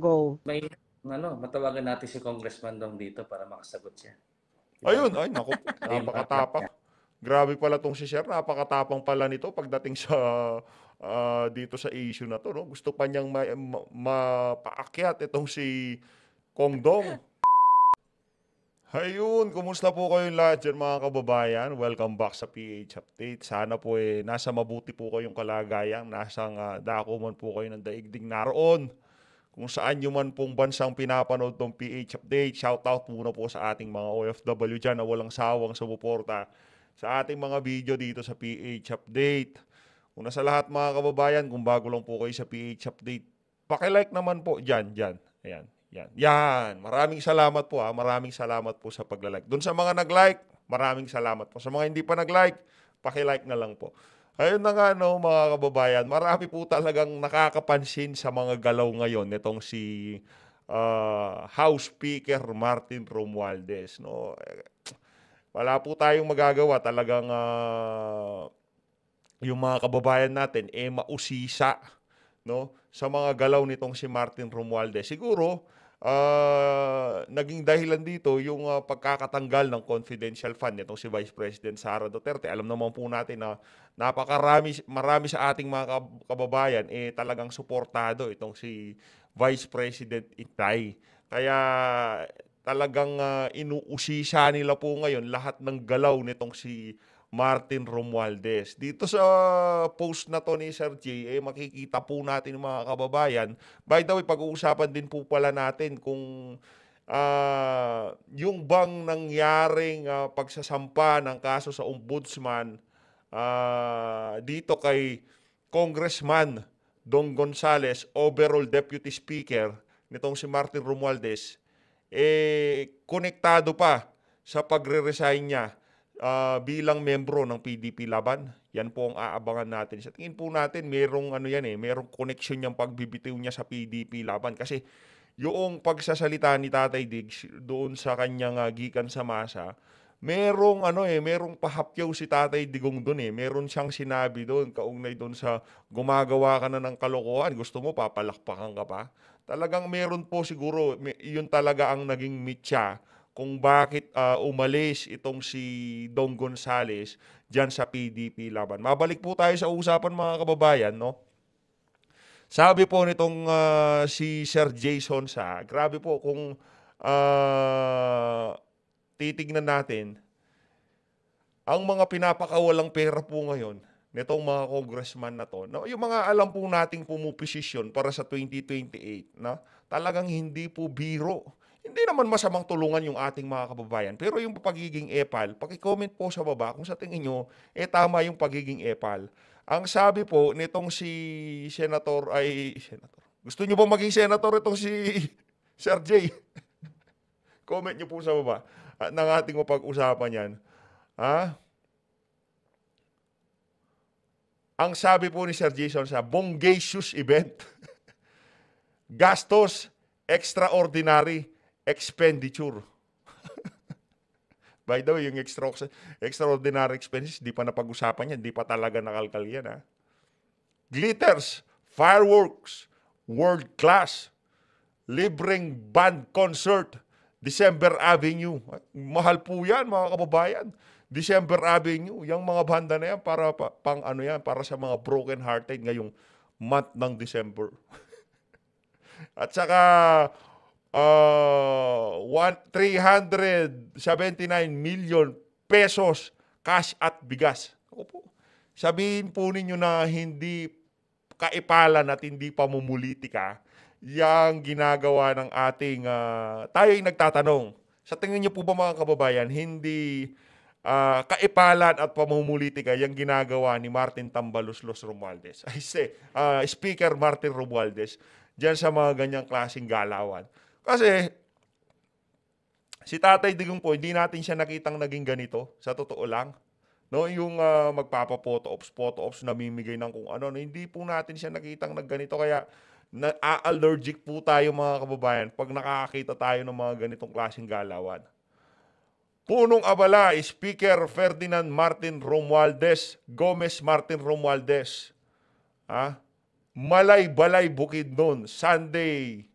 Go. May ano, matawagan natin si Congressman Dong dito para makasagot siya. Ayun, ay naku, napakatapak. Ah, Grabe pala tong si Sher, napakatapang pala nito pagdating sa uh, dito sa issue na to, no? Gusto pa niyang ma- mapaakyat itong si Kong Dong. Ayun, kumusta po kayong lahat dyan mga kababayan? Welcome back sa PH Update. Sana po eh, nasa mabuti po kayong kalagayan, nasa uh, dako man po kayo ng daigding naroon kung saan nyo man pong bansang pinapanood ng PH Update, shoutout muna po sa ating mga OFW dyan na walang sawang sumuporta sa ating mga video dito sa PH Update. Una sa lahat mga kababayan, kung bago lang po kayo sa PH Update, pakilike naman po dyan, dyan. Ayan, yan. Yan. Maraming salamat po ha. Ah. Maraming salamat po sa paglalike. Doon sa mga nag-like, maraming salamat po. Sa mga hindi pa nag-like, pakilike na lang po. Ayun na nga no mga kababayan, marami po talagang nakakapansin sa mga galaw ngayon nitong si uh, House Speaker Martin Romualdez no. Wala po tayong magagawa talagang uh, yung mga kababayan natin eh mausisa no sa mga galaw nitong si Martin Romualdez. Siguro uh, naging dahilan dito yung uh, pagkakatanggal ng confidential fund nitong si Vice President Sara Duterte. Alam naman po natin na napakarami marami sa ating mga kababayan eh talagang suportado itong si Vice President Itay. Kaya talagang uh, inuusisa nila po ngayon lahat ng galaw nitong si Martin Romualdez. Dito sa post na to ni Sir J, eh, makikita po natin mga kababayan. By the way, pag-uusapan din po pala natin kung uh, yung bang nangyaring uh, pagsasampa ng kaso sa ombudsman uh, dito kay Congressman Don Gonzales, overall deputy speaker nitong si Martin Romualdez, eh, konektado pa sa pagre-resign niya uh, bilang membro ng PDP Laban. Yan po ang aabangan natin. Sa tingin po natin, merong ano yan eh, merong connection yung pagbibitiw niya sa PDP Laban. Kasi yung pagsasalita ni Tatay Diggs doon sa kanyang uh, gikan sa masa, merong ano eh, merong pahapyaw si Tatay Digong doon eh. Meron siyang sinabi doon, kaugnay doon sa gumagawa ka na ng kalokohan, gusto mo papalakpakan ka pa. Talagang meron po siguro, may, yun talaga ang naging mitya kung bakit uh, umalis itong si Don Gonzales diyan sa PDP laban. Mabalik po tayo sa usapan mga kababayan, no? Sabi po nitong uh, si Sir Jason sa, grabe po kung uh, titignan natin ang mga pinapakawalang pera po ngayon nitong mga congressman na to. No, yung mga alam po nating pumuposisyon para sa 2028 na no? talagang hindi po biro hindi naman masamang tulungan yung ating mga kababayan. Pero yung pagiging epal, pakicomment po sa baba kung sa tingin nyo, eh tama yung pagiging epal. Ang sabi po nitong si Senator ay... Senator. Gusto nyo ba maging senator itong si Sir Jay? Comment nyo po sa baba uh, ng ating mapag-usapan yan. Ha? Ang sabi po ni Sir Jason sa Bongacious event, gastos extraordinary expenditure. By the way, yung extra, extraordinary expenses, di pa napag-usapan yan, di pa talaga nakalkal yan. Ha? Glitters, fireworks, world class, libreng band concert, December Avenue. Mahal po yan, mga kababayan. December Avenue, yung mga banda na yan, para, pa, pang ano yan, para sa mga broken hearted ngayong month ng December. At saka, uh, one, 379 million pesos cash at bigas. Opo. Sabihin po ninyo na hindi kaipalan at hindi pamumulitika yang ginagawa ng ating, uh, ah, tayo yung nagtatanong. Sa tingin niyo po ba mga kababayan, hindi uh, ah, kaipalan at pamumulitika yung ginagawa ni Martin Tambaluslos Romualdez. I say, uh, ah, Speaker Martin Romualdez, dyan sa mga ganyang klaseng galawan. Kasi, si Tatay Digong po, hindi natin siya nakitang naging ganito, sa totoo lang. No, yung uh, ah, magpapa-photo ops, photo ops, namimigay ng kung ano, no, hindi po natin siya nakitang nagganito. Kaya, na-allergic po tayo mga kababayan pag nakakita tayo ng mga ganitong klaseng galawan. Punong abala, Speaker Ferdinand Martin Romualdez, Gomez Martin Romualdez. Ha? Ah, Malay-balay bukid noon, Sunday,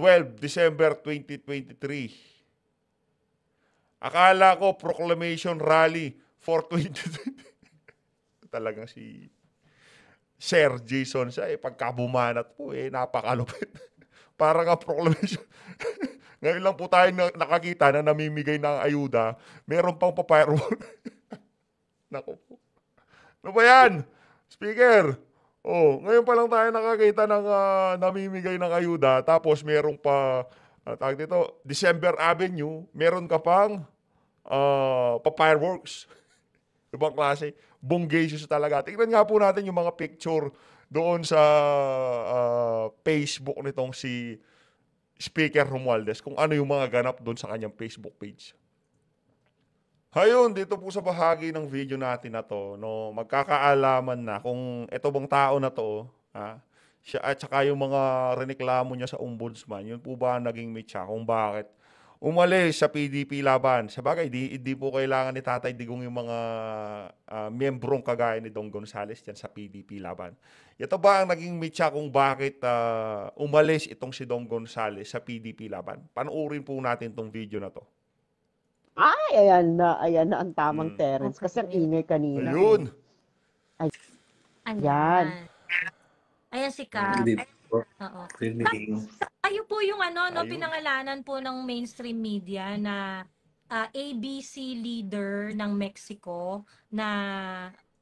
12 December 2023. Akala ko proclamation rally for 2020. Talagang si Sir Jason siya eh, pagka po eh, napakalupit. Para ang proclamation. Ngayon lang po tayo nakakita na namimigay ng ayuda, meron pang pa-firewall. Nako po. Ano ba yan? Speaker, Oh, ngayon pa lang tayo nakakita ng uh, namimigay ng ayuda tapos merong pa uh, dito, December Avenue, meron ka pang uh, pa fireworks. Ibang klase, bongacious talaga. Tingnan nga po natin yung mga picture doon sa uh, Facebook nitong si Speaker Romualdez kung ano yung mga ganap doon sa kanyang Facebook page. Hayun, dito po sa bahagi ng video natin na to, no, magkakaalaman na kung ito bang tao na to, ha, siya at saka yung mga reneklamo niya sa ombudsman, yun po ba naging mitya kung bakit umalis sa PDP laban. Sa bagay, di, di po kailangan ni Tatay Digong yung mga uh, ah, membrong kagaya ni Dong Gonzales yan sa PDP laban. Ito ba ang naging mitya kung bakit uh, umalis itong si Dong Gonzales sa PDP laban? Panuurin po natin tong video na to. Ay, ayan na, ayan na ang tamang Mm. Terence. Kasi ang ingay kanina. Ayun. Ayan. Ayan si Ka. Oo. Ayun po yung ano, no, pinangalanan po ng mainstream media na ah, ABC leader ng Mexico na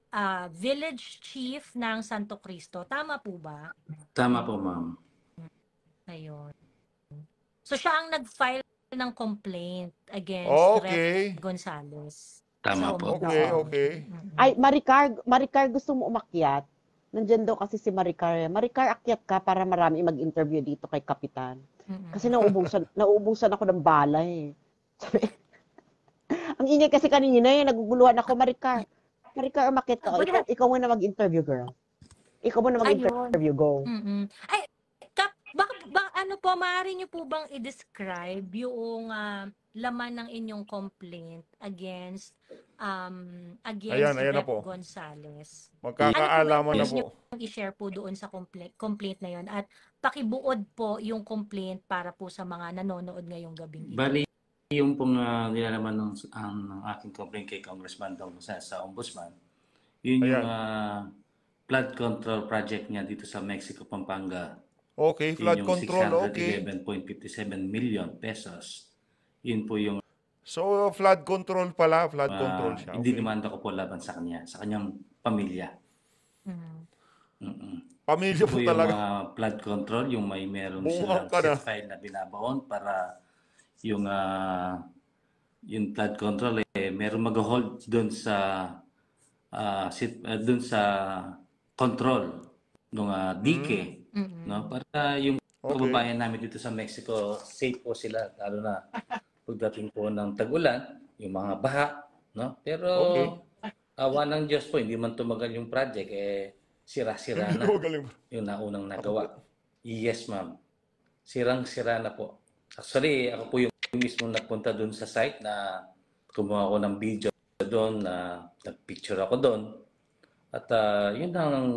ah, village chief ng Santo Cristo. Tama po ba? Tama po, ma'am. Ayun. So siya ang nag-file ng complaint against Okay. Rep. Gonzales. Tama Sa po. Okay, okay. Mhm. Ay, Maricar, Maricar gusto mo umakyat? Nandiyan daw kasi si Maricar. Maricar, akyat ka para marami mag-interview dito kay Kapitan. Kasi naubusan, nauubusan ako ng bala eh. Sabi, ang ingay kasi kanina eh, naguguluhan ako, Maricar. Maricar, umakyat ka. Ikaw, ikaw na mag-interview, girl. Ikaw mo na mag-interview, go. Mm-mm. Ay, ano po, maaari niyo po bang i-describe yung uh, laman ng inyong complaint against um, against ayan, ayan Rep. Gonzales? Magkakaalaman ano na po. I-share po doon sa complaint, complaint na yon at pakibuod po yung complaint para po sa mga nanonood ngayong gabing ito. Bali, yung pong uh, nilalaman ng um, ng aking complaint kay Congressman Don Gonzales sa Ombudsman, yun ayan. yung uh, ah, flood control project niya dito sa Mexico, Pampanga Okay, flood yun control, okay. 11.57 million pesos. Yun po yung... So, flood control pala, flood uh, control siya. Hindi okay. demanda ko po laban sa kanya, sa kanyang pamilya. Mm. mm Pamilya po, po talaga. Yung uh, flood control, yung may meron silang set file na binabaon para yung uh, yung flood control eh merong mag-hold doon sa uh, sit uh, doon sa control ng uh, dike. Mm. Mm-hmm. Mm-hmm. No? Para yung okay. namin dito sa Mexico, safe po sila lalo na pagdating po ng tag-ulan, yung mga baha, no? Pero okay. awa ng Diyos po, hindi man tumagal yung project eh sira-sira na. yung naunang nagawa. Yes, ma'am. Sirang-sira na po. Actually, ako po yung mismo nagpunta doon sa site na kumuha ako ng video doon na nagpicture ako doon. At uh, yun ang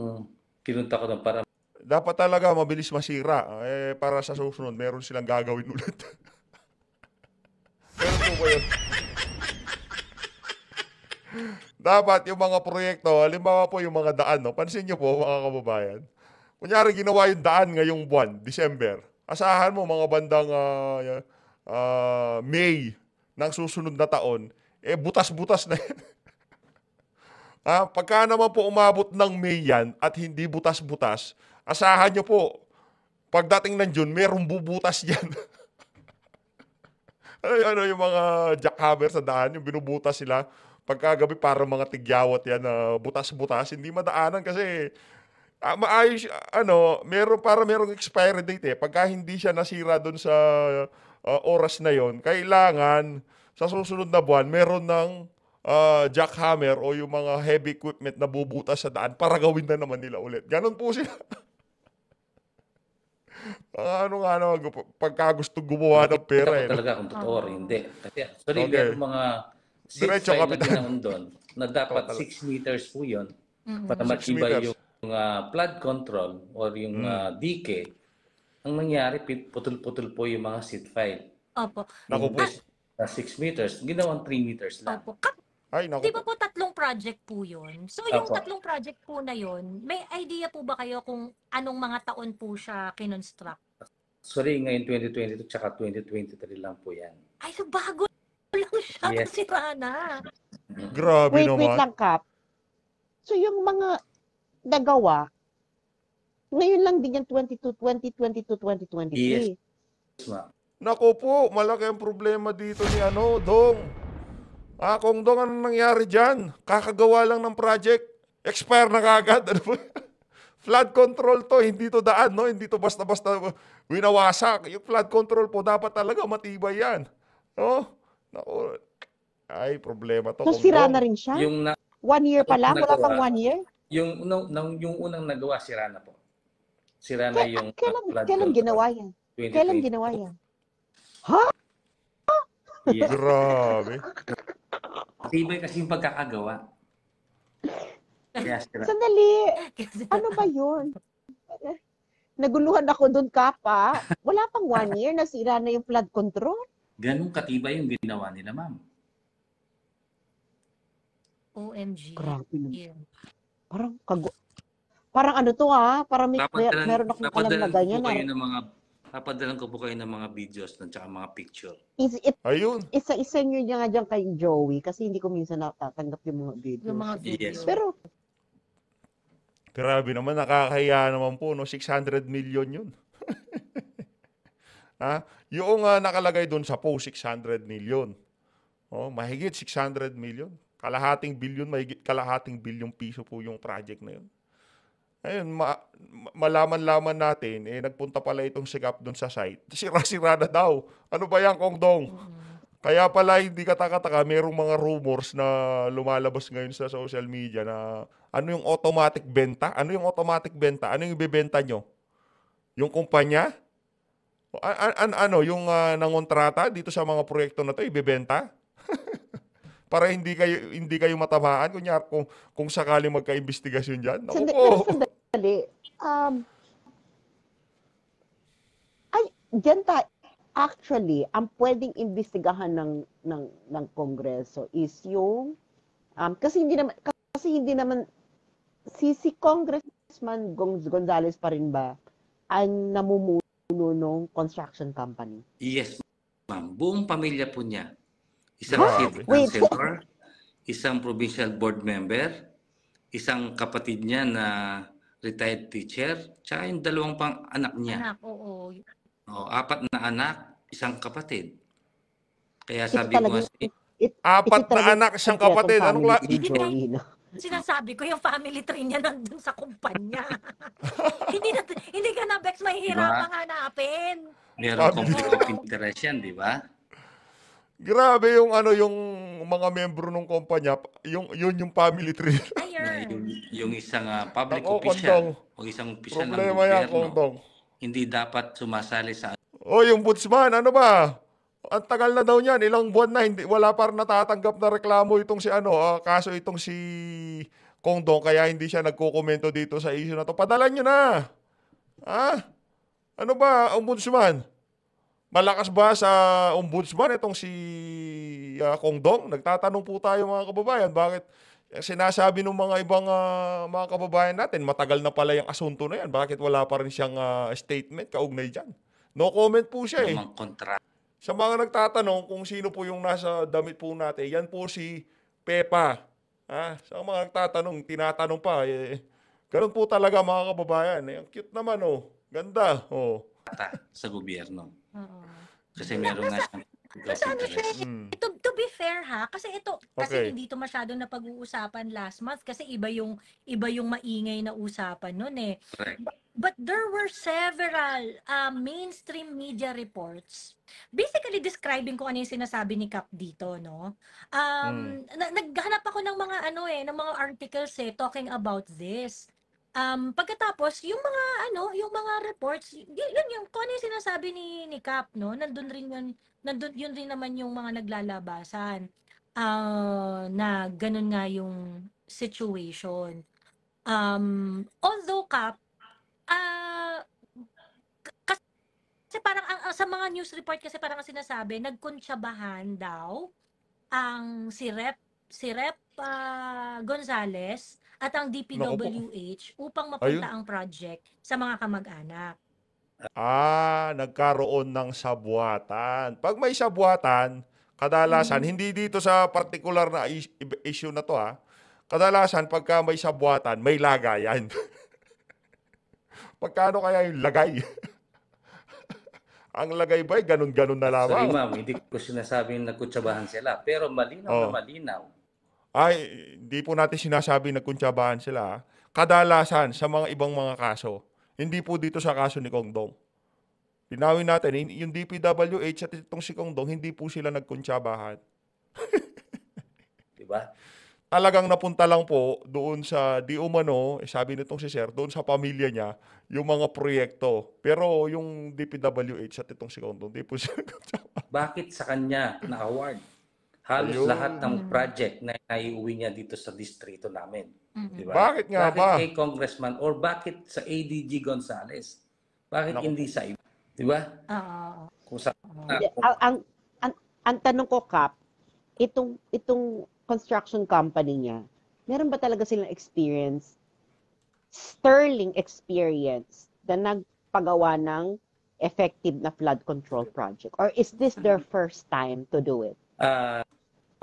pinunta ko doon para dapat talaga mabilis masira. Eh, para sa susunod, meron silang gagawin ulit. meron po ba yun? dapat yung mga proyekto, halimbawa po yung mga daan, no? pansin nyo po mga kababayan, kunyari ginawa yung daan ngayong buwan, December, asahan mo mga bandang uh, uh, May ng susunod na taon, eh butas-butas na yan. ah, pagka naman po umabot ng May yan at hindi butas-butas, Asahan nyo po, pagdating ng June, mayroong bubutas yan. ano yung mga jackhammer sa daan, yung binubutas sila. Pagkagabi, para mga tigyawat yan na uh, butas-butas. Hindi madaanan kasi uh, maayos, ano, meron, para merong expiry date eh. Pagka hindi siya nasira doon sa uh, oras na yon kailangan sa susunod na buwan, meron ng uh, jackhammer o yung mga heavy equipment na bubutas sa daan para gawin na naman nila ulit. Ganon po sila. Uh, ano nga naman, pagka gusto gumawa ng pera eh. Talaga kung totoo or hindi. Kasi actually, okay. meron mga seats tayo na ginahon doon na dapat 6 meters po yun mm-hmm. para makiba yung uh, flood control or yung mm. uh, ah, dike. Ang nangyari, putol-putol po yung mga seat file. Opo. Naku po. Na 6 meters, ginawang 3 meters lang. Opo. Ka- ay, naku. Di ba po tatlong project po yun? So, yung Apo. tatlong project po na yun, may idea po ba kayo kung anong mga taon po siya kinonstruct? Sorry, ngayon 2022 tsaka 2023 lang po yan. Ay, so bago lang siya Yes. kasi Rana. Grabe Wait, naman. wait lang, Kap. So yung mga nagawa, ngayon lang din yan 22, 2022, 2023. Yes. Ma'am. Nako po, malaki ang problema dito ni ano, Dong. Ah, kung Dong, ano nangyari dyan? Kakagawa lang ng project. Expire na kagad. Ano po? flood control to, hindi to daan, no? hindi to basta-basta winawasak. Yung flood control po, dapat talaga matibay yan. No? Naku, ay, problema to. So, sira na rin siya? Yung na, one year pa lang? Wala pang one year? Yung, no, no, yung unang nagawa, sira na po. Sira na K- yung kailan, flood Kailan control. ginawa yan? 2020. Kailan ginawa yan? Ha? Yes. Grabe. Tibay kasi yung pagkakagawa. Yes, Sandali. ano ba yun? Naguluhan ako doon ka pa. Wala pang one year, nasira na yung flood control. Ganong katiba yung ginawa nila, ma'am. OMG. Grabe Yeah. Parang kago... Parang ano to ha? Ah, parang may, napadalan, meron akong alam na ganyan. Napadalan ko ah. ng mga Napadalan ko po kayo ng mga videos at saka mga picture. Is it, Ayun. Isa-isa nyo niya nga dyan kay Joey kasi hindi ko minsan natatanggap yung mga videos. Yung mga videos. Yes. Pero Grabe naman, nakakahiya naman po, no? 600 million yun. ha? Yung uh, nakalagay doon sa po, 600 million. Oh, mahigit 600 million. Kalahating bilyon, mahigit kalahating bilyong piso po yung project na yun. Ayun, ma- malaman-laman natin, eh, nagpunta pala itong sigap doon sa site. Sira-sira na daw. Ano ba yan, Kongdong? Mm-hmm. Kaya pala hindi ka takataka, merong mga rumors na lumalabas ngayon sa social media na ano yung automatic benta? Ano yung automatic benta? Ano yung ibebenta nyo? Yung kumpanya? An- an- ano, yung uh, nangontrata dito sa mga proyekto na to, ibebenta? Para hindi kayo hindi kayo matamaan kunya kung kung sakali magka-imbestigasyon diyan. Ako po. Sandali. Um, ay, diyan tayo Actually, ang pwedeng imbestigahan ng ng ng Kongreso is yung um, kasi hindi naman kasi hindi naman si si Congressman Gonzales pa rin ba ang namumuno ng construction company? Yes, ma'am. Buong pamilya po niya. Isang huh? city councilor, isang provincial board member, isang kapatid niya na retired teacher, tsaka yung dalawang pang anak niya. Anak, oo. Oh, apat na anak, isang kapatid. Kaya sabi mo si sa Apat na anak, isang kapatid. Anong la... Sinasabi ko yung family tree niya nandun sa kumpanya. hindi na, hindi ka na Bex mahirap diba? hanapin. Meron conflict of interest yan, di ba? Grabe yung ano yung mga membro ng kumpanya, yung yun yung family tree. Ayun. yung, yung isang uh, public Ako, official, o isang official Problema ng gobyerno. Problema yan, kondong hindi dapat sumasali sa... O yung Budsman, ano ba? Ang tagal na daw niyan, ilang buwan na, hindi, wala pa natatanggap na reklamo itong si ano, uh, kaso itong si Kongdong kaya hindi siya nagkukomento dito sa issue na to. Padalan niyo na! Ha? Ah, ano ba, ombudsman? Malakas ba sa ombudsman itong si uh, ah, Kong Nagtatanong po tayo mga kababayan, bakit eh, sinasabi ng mga ibang uh, mga kababayan natin, matagal na pala yung asunto na yan. Bakit wala pa rin siyang uh, statement kaugnay dyan? No comment po siya eh. Kontra. Sa mga nagtatanong kung sino po yung nasa damit po natin, yan po si Pepa. Ha? Sa mga nagtatanong, tinatanong pa. Eh, ganun po talaga mga kababayan. Eh, ang cute naman oh. Ganda. Oh. Sa gobyerno. uh Kasi meron nga siyang ano Mm. Ito be fair ha, kasi ito kasi Okay. hindi to masyado na pag-uusapan last month kasi iba yung iba yung maingay na usapan noon eh. But there were several uh, mainstream media reports basically describing ko ano yung sinasabi ni Cap dito, no? Um, hmm. na- naghanap ako ng mga ano eh, ng mga articles eh, talking about this. Um, pagkatapos, yung mga ano, yung mga reports, yun, yun yung kung ano yung sinasabi ni ni Cap, no? Nandun rin yun, nandun yun rin naman yung mga naglalabasan. Uh, na ganun nga yung situation. Um, although Cap, uh, kasi parang ang, sa mga news report kasi parang ang sinasabi, nagkuntsabahan daw ang si Rep si Rep uh, Gonzales at ang DPWH upang mapunta ang project sa mga kamag-anak. Ah, nagkaroon ng sabuatan. Pag may sabuatan, kadalasan, mm-hmm. hindi dito sa particular na issue na to ha, ah. kadalasan pagka may sabuatan, may lagayan. Pagkano kaya yung lagay? Ang lagay ba ay ganun-ganun na Sorry lamang? ma'am, hindi ko sinasabing na sila. Pero malinaw na oh. malinaw ay, hindi po natin sinasabi nagkuntsabahan sila. Ah. Kadalasan sa mga ibang mga kaso, hindi po dito sa kaso ni Kong Dong. Tinawin natin, yung DPWH at itong si Kong Dong, hindi po sila nagkuntsabahan. Di ba? Talagang napunta lang po doon sa di umano, eh, sabi nitong si Sir, doon sa pamilya niya, yung mga proyekto. Pero yung DPWH at itong si Kong Dong, hindi po sila nagkuntsabahan. Bakit sa kanya na award? Halos Ayun. lahat ng mm. project na naiuwi niya dito sa distrito namin. Mm-hmm. Diba? Bakit nga bakit ba? Bakit kay Congressman or bakit sa ADG Gonzales? Bakit Naku. hindi sa iba? Di ba? Uh, kung sa, uh, Ang, ang, ang, ang tanong ko, Kap, itong, itong construction company niya, meron ba talaga silang experience, sterling experience na nagpagawa ng effective na flood control project? Or is this their first time to do it? Uh,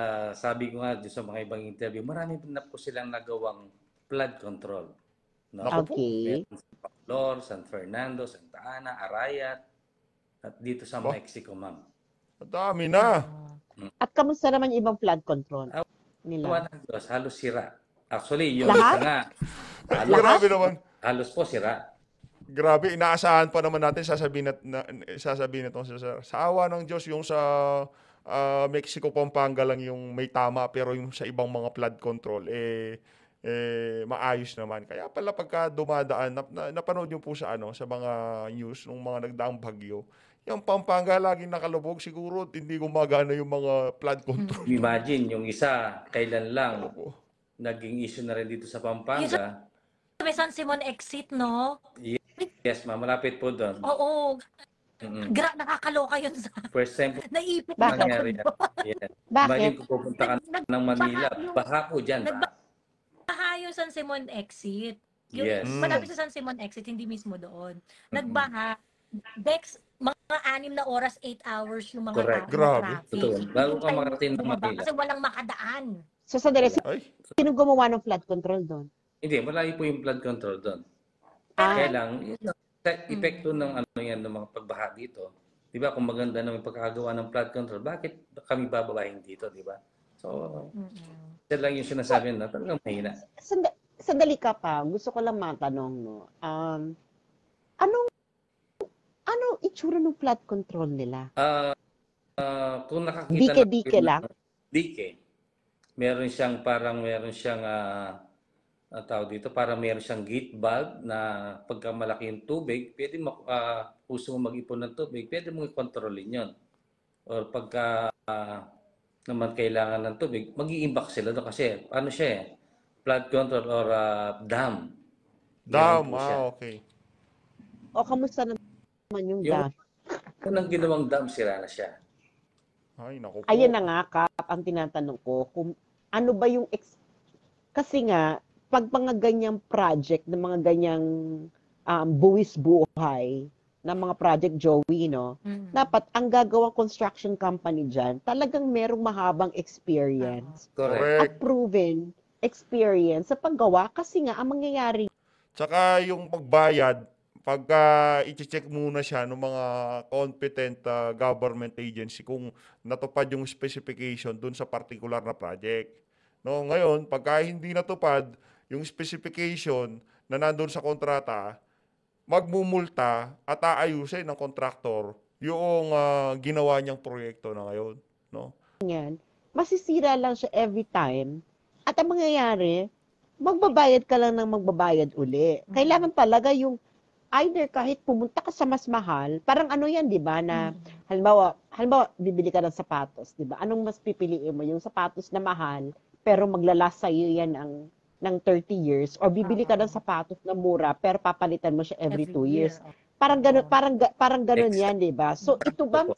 uh, sabi ko nga sa mga ibang interview, marami na po silang nagawang flood control. No? Okay. Sa Paclor, San Fernando, Santa Ana, Arayat, at dito sa oh. Mexico, ma'am. Madami na. Uh, at kamusta naman yung ibang flood control? Uh, nila. ng Diyos, halos sira. Actually, yung Lahat? nga. Halos, Grabe naman. Halos po sira. Grabe, inaasahan pa naman natin sasabihin na, na sasabihin na itong sa, sa awa ng Diyos yung sa uh, Mexico Pampanga lang yung may tama pero yung sa ibang mga flood control eh eh maayos naman. Kaya pala pagka dumadaan nap, napanood niyo po sa ano sa mga news nung mga nagdaang bagyo, yung Pampanga laging nakalubog siguro hindi gumagana yung mga flood control. Imagine yung isa kailan lang Opo. naging issue na rin dito sa Pampanga. Yung sa San Simon exit no? Yes, ma'am, malapit po doon. Oo. Mm-hmm. Gra, nakakaloka yun sa... First time po Naipit Bakit? nangyari yan. Yeah. Bakit? pupunta ka Nag- ng Manila, nagbaha yung- baha po dyan. Ah. Nagba- yung San Simon exit. Yung Yes. malapit sa San Simon exit, hindi mismo doon. Nagbaha. Dex, mga anim na oras, eight hours yung mga Correct. tao, Grabe. Totoo. Bago ka Yung makarating ng Manila. Kasi walang makadaan. So, sandali, Ay, sino gumawa ng flood control doon? Hindi, malayo po yung flood control doon. Ah. Kaya lang, yun, epekto mm. ng ano yan ng mga pagbaha dito. 'Di ba? Kung maganda na 'yung pagkagawa ng flood control, bakit kami bababahin dito, 'di ba? So, mm-hmm. yan lang yung sinasabi na talagang mahina. Sand- sandali ka pa, gusto ko lang matanong no. Um, anong ano itsura ng flood control nila? Uh, uh, kung nakakita dike, na, dike lang. Dike. Meron siyang parang meron siyang uh, uh, tao dito, para meron siyang gate valve na pagka malaki yung tubig, pwede ma, uh, gusto mo mag-ipon ng tubig, pwede mo i-controlin yun. Or pagka uh, naman kailangan ng tubig, mag i sila doon kasi ano siya eh, flood control or uh, dam. Dam, ah, okay. O, kamusta naman yung, yung dam? Kung ginawang dam, sira na siya. Ay, naku po. Ayan na nga, Kap, ang tinatanong ko, kung ano ba yung... Ex- kasi nga, pag mga ganyang project, ng mga ganyang um, buwis buhay, ng mga project Joey, no? Mm-hmm. Dapat ang gagawang construction company diyan, talagang merong mahabang experience. Uh, correct. At proven experience sa paggawa kasi nga ang mangyayari. Tsaka yung pagbayad, pagka uh, i-check muna siya ng mga competent uh, government agency kung natupad yung specification dun sa particular na project. No, ngayon, pagka hindi natupad, yung specification na nandun sa kontrata, magmumulta at aayusin ng kontraktor yung uh, ginawa niyang proyekto na ngayon. No? Yan. Masisira lang siya every time. At ang mangyayari, magbabayad ka lang ng magbabayad uli. Kailangan talaga yung either kahit pumunta ka sa mas mahal, parang ano yan, di ba, na mm. halimbawa, halimbawa, bibili ka ng sapatos, di ba? Anong mas pipiliin mo? Yung sapatos na mahal, pero maglalas sa'yo yan ang ng 30 years or bibili ka ng ah. sapatos na mura pero papalitan mo siya every, 2 years. Parang ganun parang parang ganun exactly. 'yan, 'di ba? So ito bang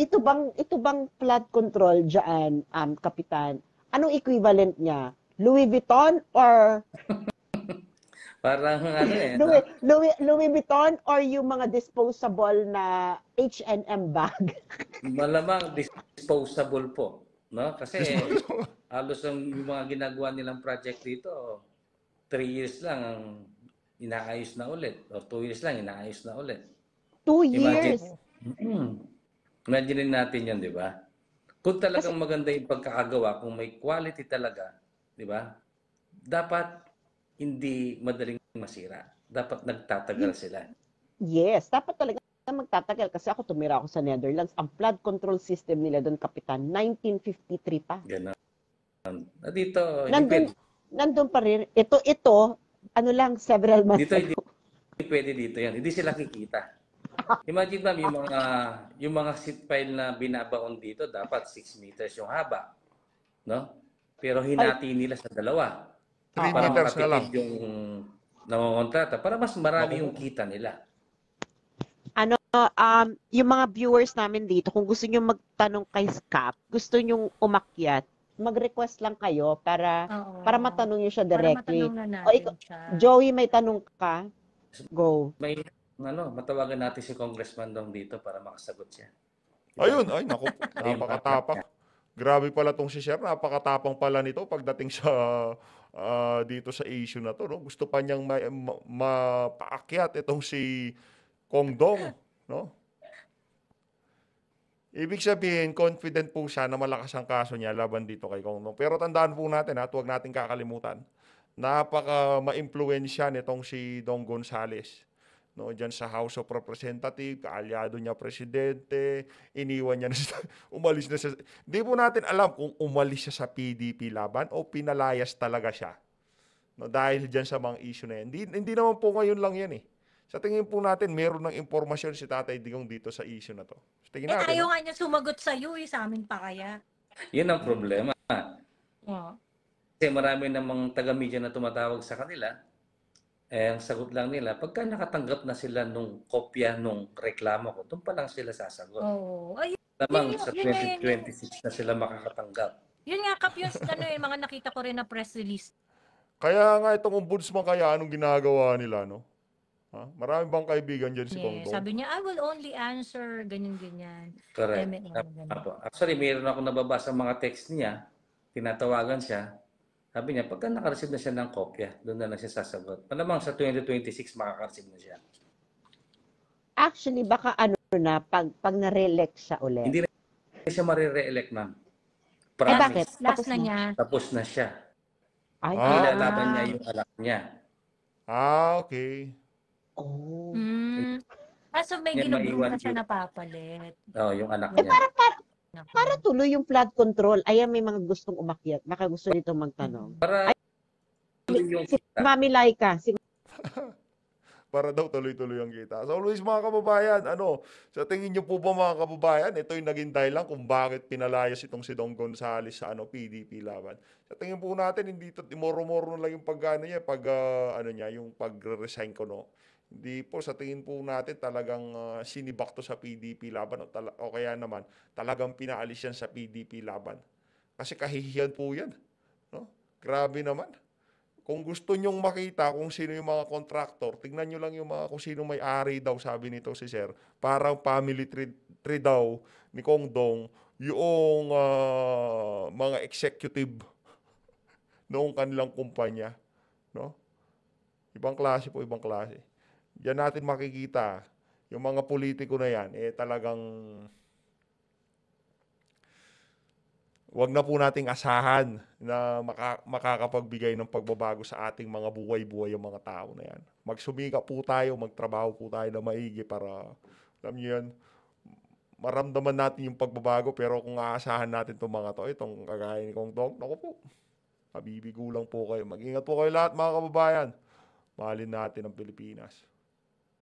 ito bang ito bang flood control diyan, um kapitan? Anong equivalent niya? Louis Vuitton or Parang ano eh. Louis, Louis, Louis Vuitton or yung mga disposable na H&M bag? Malamang disposable po. No? Kasi halos ang yung mga ginagawa nilang project dito, 3 years lang ang inaayos na ulit. Or 2 years lang, inaayos na ulit. 2 years? Imagine natin yan, di ba? Kung talagang maganda yung pagkakagawa, kung may quality talaga, di ba? Dapat hindi madaling masira. Dapat nagtatagal sila. Yes, dapat talaga magtatagal. Kasi ako tumira ako sa Netherlands. Ang flood control system nila doon, Kapitan, 1953 pa. Ganun. Um, Dito, nandun, nandun pa rin. Ito, ito, ano lang, several months dito, ago. Hindi pwede dito yan. Hindi sila kikita. Imagine ma'am, yung mga, yung mga seat pile na binabaon dito, dapat 6 meters yung haba. No? Pero hinati Ay. nila sa dalawa. 3 para meters na lang. yung nangongontrata. Para mas marami yung kita nila. Ano, um, yung mga viewers namin dito, kung gusto nyo magtanong kay Scap, gusto nyo umakyat, mag-request lang kayo para Oo. para matanong niyo siya directly. Para na natin O, ikaw- siya. Joey, may tanong ka? Go. May, ano, matawagan natin si Congressman Dong dito para makasagot siya. Ayun, ay nako, napakatapak. Grabe pala tong si Sher, napakatapang pala nito pagdating sa ah, dito sa issue na to, no? Gusto pa niyang ma- ma- mapaakyat itong si Kong Dong, no? Ibig sabihin, confident po siya na malakas ang kaso niya laban dito kay Kong Nung. Pero tandaan po natin at huwag natin kakalimutan, napaka ma-impluensya nitong si Don Gonzales. No, diyan sa House of Representative, kaalyado niya presidente, iniwan niya na sa, umalis na siya. Hindi po natin alam kung umalis siya sa PDP laban o pinalayas talaga siya. No, dahil diyan sa mga issue na yan. Hindi, hindi naman po ngayon lang yan eh. Sa tingin po natin, meron ng impormasyon si Tatay Digong dito sa issue na to. Sa tingin eh, natin, ayaw nga niya sumagot sa iyo, eh, sa amin pa kaya. Yan ang problema. Oh. Kasi marami namang taga-media na tumatawag sa kanila. Eh, ang sagot lang nila, pagka nakatanggap na sila nung kopya nung reklamo ko, doon pa lang sila sasagot. Oo. Oh. Ay, Lamang yun, sa 2026 na sila makakatanggap. Yun nga, Kap, yung ano, yung eh, mga nakita ko rin na press release. Kaya nga itong ombudsman, kaya anong ginagawa nila, no? Ha? Marami bang kaibigan dyan si yes. Kongkong? Sabi niya, I will only answer, ganyan-ganyan. Correct. MLM, ganyan. Actually, mayroon ako nababasa mga text niya. Tinatawagan siya. Sabi niya, pagka nakareceive na siya ng kopya, doon na lang siya sasagot. Malamang sa 2026 makakareceive na siya. Actually, baka ano na, pag, pag na-re-elect siya ulit. Hindi na siya marirelect, ma'am. Promise. Eh, bakit? Tapos na niya. Tapos na siya. Ay, ah. Nilalaban niya yung alam niya. Ah, okay. Oh. Mm. Ah, so may Yan, ginugroom maiwan ka siya napapalit. Oh, yung anak Eh, niya. para, para, para tuloy yung flood control. Ayan, may mga gustong umakyat. Baka gusto nito magtanong. Para tuloy yung Si Mami Laika, si para daw tuloy-tuloy ang kita. So always mga kababayan, ano, sa tingin niyo po ba mga kababayan, ito yung naging dahilan kung bakit pinalayas itong si Don Gonzales sa ano, PDP laban. Sa tingin po natin, hindi ito, moro-moro na lang yung pag, ano, niya, pag, ah, ano niya, yung pagre resign ko, no. Di po sa tingin po natin talagang uh, sinibak to sa PDP laban o, tala- o kaya naman talagang pinaalis yan sa PDP laban. Kasi kahihiyan po yan. No? Grabe naman. Kung gusto nyong makita kung sino yung mga contractor, tignan nyo lang yung mga kung sino may ari daw, sabi nito si Sir. Parang family tree, tree daw ni Kong Dong yung uh, mga executive noong kanilang kumpanya. No? Ibang klase po, ibang klase. Diyan natin makikita yung mga politiko na yan, eh talagang wag na po nating asahan na maka, makakapagbigay ng pagbabago sa ating mga buhay-buhay yung mga tao na yan. Magsumika po tayo, magtrabaho po tayo na maigi para, alam niyo yan, maramdaman natin yung pagbabago pero kung aasahan natin itong mga to, itong kagaya ni Kong Dong, naku po, lang po kayo. Mag-ingat po kayo lahat mga kababayan. Mahalin natin ang Pilipinas.